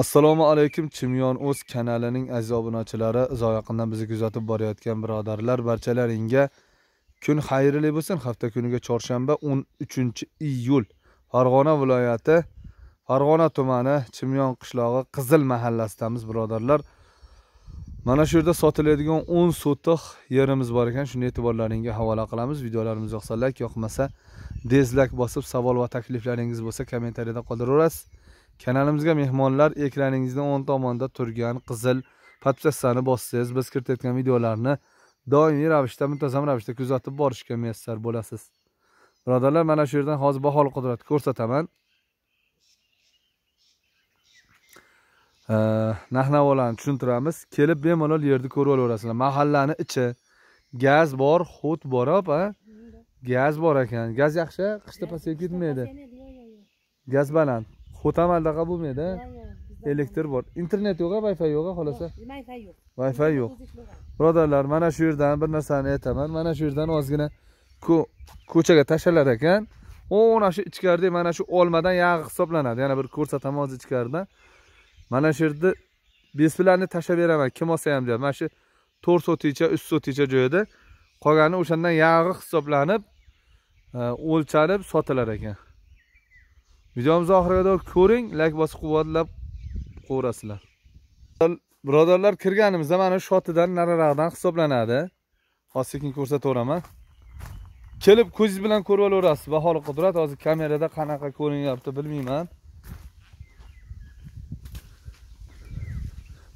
assalomu alaykum chimyon o'z kanalining aziz obunachilari uzoq yaqindan bizni kuzatib borayotgan birodarlar barchalaringga kun xayrli bo'lsin hafta kuniga chorshanba 13 iyul farg'ona viloyati farg'ona tumani chimyon qishlog'i qizil mahallasidamiz birodarlar mana shu yerda sotiladigan 10 sotix yerimiz bor ekan shuni e'tiborlaringga havola qilamiz videolarimiz yoqsa layk yoqmasa dezlak bosib savol va takliflaringiz bo'lsa kommentariyada qoldirverasiz Kanalimizga mehmonlar ekraningizni o'ng tomonda turgan qizil podpisatsiyani bossangiz, biz kiritayotgan videolarni doimiy ravishda, muntazam ravishda kuzatib borishga muyassar bo'lasiz. Birodarlar, mana shu yerdan hozir bahol qudrat ko'rsataman. narx-navolarni tushuntiramiz. Kelib bemalol yerni ko'rib olaverasizlar. Mahallani ichi gaz bor, hut bor, opa. Gaz bor ekan. Gaz yaxshi, qishda pasayib ketmaydi. Gaz baland. xotam anaqa bo'lmaydi elektr bor internet yo'q wi fi yo'q xolosa xolos. yo'q wi fi yo'q birodarlar mana shu yerdan bir narsani aytaman mana shu yerdan ozgina ko'chaga tashlalar ekan ona shu ichkarida mana shu olmadan yag'i hisoblanadi yana bir ko'rsataman hozir ichkaridan mana shu yerda besplatni tashlab beraman kim olsa ham deyapti mana shu to'rt soticha uch soticha joyida qolgani o'shandan yag'i hisoblanib e, o'lchanib sotilar ekan videomizni oxiriga qadar ko'ring lak bosib quvvatlab qo'yaverasizlar birodarlar kirganimizda mana shu shotidan narirog'idan hisoblanadi hozir sekin ko'rsataveraman kelib ko'zingiz bilan ko'rib olaverasiz baholi qudrat hozir kamerada qanaqa ko'rinyapti bilmayman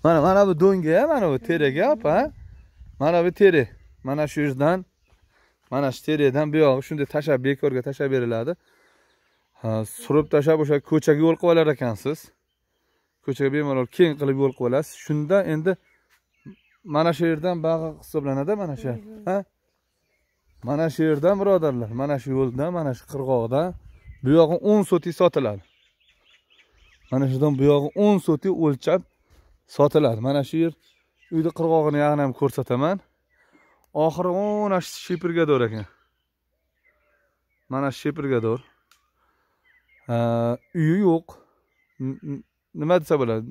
mana mana bu do'nga mana bu teraga opa mana bu teri mana shu yerdan mana shu teridan buyog'i shunday tashlab bekorga tashlab beriladi surib tashlab o'sha ko'chaga yo'l qilib olar ekansiz ko'chaga bemalol keng qilib yo'l qilib olasiz shunda endi mana shu yerdan bag'i hisoblanadi mana shu ha mana shu yerdan birodarlar mana shu yo'ldan mana shu qirg'oqdan bu yog'i o'n sotik sotiladi mana shudan bu yog'i o'n sotik o'lchab sotiladi mana shu yer uyni qirg'og'ini yog'ini ham ko'rsataman oxiri mana shu shepirgador ekan mana shu shepirgador uyi yo'q nima desa bo'ladi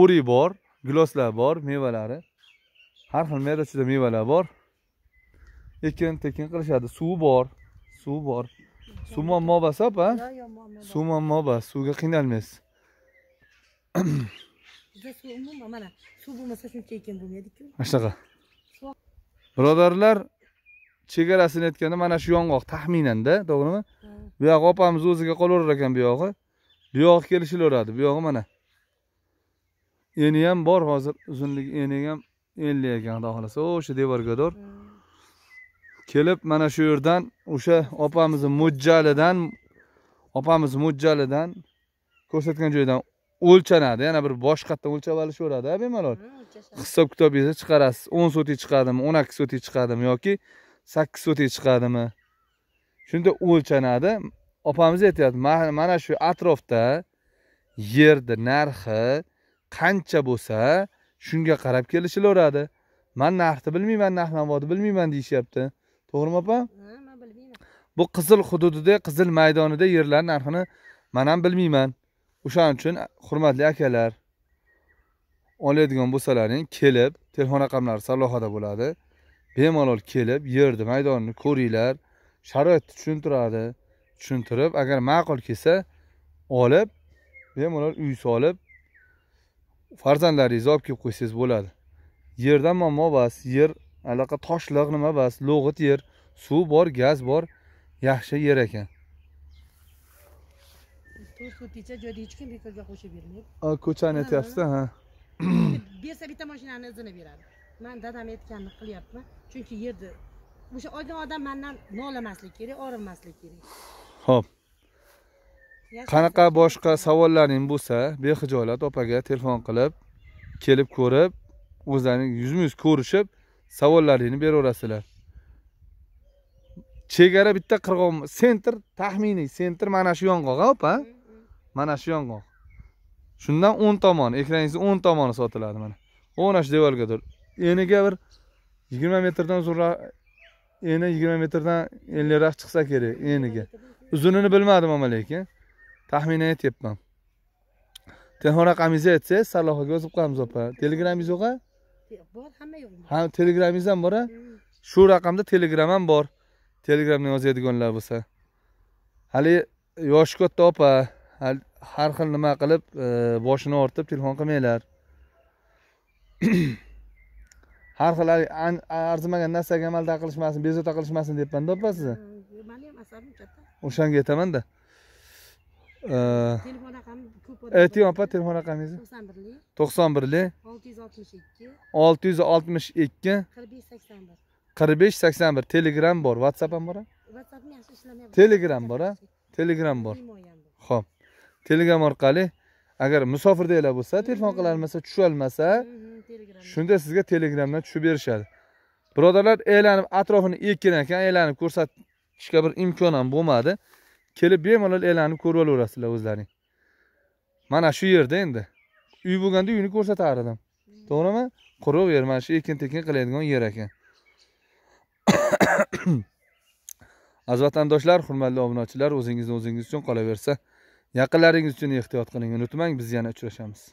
o'rik bor giloslar bor mevalari har xil mayda chuyda mevalar bor ekin tekin qilishadi suvi bor suvi bor suv muammo emas opa suv muammo emas suvga qiynalmaysiz mana suv bo'lmasa shuncha ekin bo'lmaydiku mana shunaqa birodarlar chegarasini aytganda mana shu yong'oq taxminanda to'g'rimi bu yog'i opamiz o'ziga qolaverar ekan bu yog'i bu yog'i kelishilaveradi bu yog'i mana eni ham bor hozir uzunligi eni ham ellik ekan xudo xohlasa o'sha devorgador kelib mana shu yerdan o'sha opamizni mo'jjalidan opamiz mo'jjalidan ko'rsatgan joydan o'lchanadi yana bir boshqatdan o'lchab olishaveradi bemalol hisob kitobingizni chiqarasiz o'n sotik chiqadimi o'n ikki sotiy chiqadimi yoki sakkiz sotiga chiqadimi shunda o'lchanadi opamiz aytyapti mana shu atrofda yerni narxi qancha bo'lsa shunga qarab kelishilaveradi man narxni bilmayman narx navoni bilmayman deyishyapti to'g'rimi opa bilmayman bu qizil hududida qizil maydonida yerlar narxini man ham bilmayman o'shaning uchun hurmatli akalar oladigan bo'lsalaring kelib telefon raqamlari salohida bo'ladi bemalol kelib yerni maydonni ko'ringlar sharoitni tushuntiradi tushuntirib agar ma'qul kelsa olib bemalol uy solib farzandlaringizni olib kelib qo'ysangiz bo'ladi yerdan muammo emas yer anaqa toshliq nima emas lo'g'it yer suv bor gaz bor yaxshi yer ekan to'rt joyda hech kim bekorga qo'shib bermaydi ko'chani aytyapsizda ha bersa bitta mashinani izini beradi man dadam aytganini qilyapman chunki yerni o'sha olgan odam mandan nolimaslik kerak og'rinmaslik kerak ho'p qanaqa boshqa savollaring bo'lsa behijolat opaga telefon qilib kelib ko'rib o'zlaring yuzma yuz ko'rishib savollaringni beraverasizlar chegara bitta qirg'oq sentr taxminiy sentr mana shu yong'oq opa mm, mm. mana shu yong'oq shundan o'ng tomoni ekraningizni o'ng tomoni sotiladi mana o'ng mana shu devorga eniga bir yigirma metrdan uzunroq eni yigirma metrdan enliroq chiqsa kerak eniga uzunini bilmadim ammo lekin taxminan aytyapman telefon raqamingizni aytsangiz salohaga yozib qo'yamiz opa telegramingiz yo'q a bor hamma yo'q ha telegramingiz ham bor a shu raqamda telegram ham bor telegramdan yozadiganlar bo'lsa hali yoshi katta opa har xil nima qilib e, boshini ortib telefon qilmanglar har xil arzimagan narsaga amalda qilishmasin bezovta qilishmasin deyapmanda opa sizni mani ham asabim katta o'shanga aytamanda telefon raqami ko'p ayting opa telefon raqamingizni to'qson birli to'qson birli olti yuz oltmish ikki olti yuz oltmish ikki qirq besh sakson bir qirq besh sakson bir telegram bor whatsapp ham bor whatsapp yaxshi ishlamayapti telegram bor a telegram bor ho'p telegram orqali agar musofirdagilar bo'lsa telefon tusha tusholmasa shunda sizga telegramdan tushib berishadi birodarlar aylanib atrofini ekkan ekan aylanib ko'rsatishga bir imkon ham bo'lmadi kelib bemalol aylanib ko'rib olaverasizlar o'zlaring mana shu yerda endi uy bo'lganda uyni ko'rsatar edim to'g'rimi quruq yer mana shu ekin tekin qiladigan yer ekan aziz vatandoshlar hurmatli obunachilar o'zingizni o'zingiz uchun qolaversa yaqinlaringiz uchun ehtiyot qiling unutmang biz yana uchrashamiz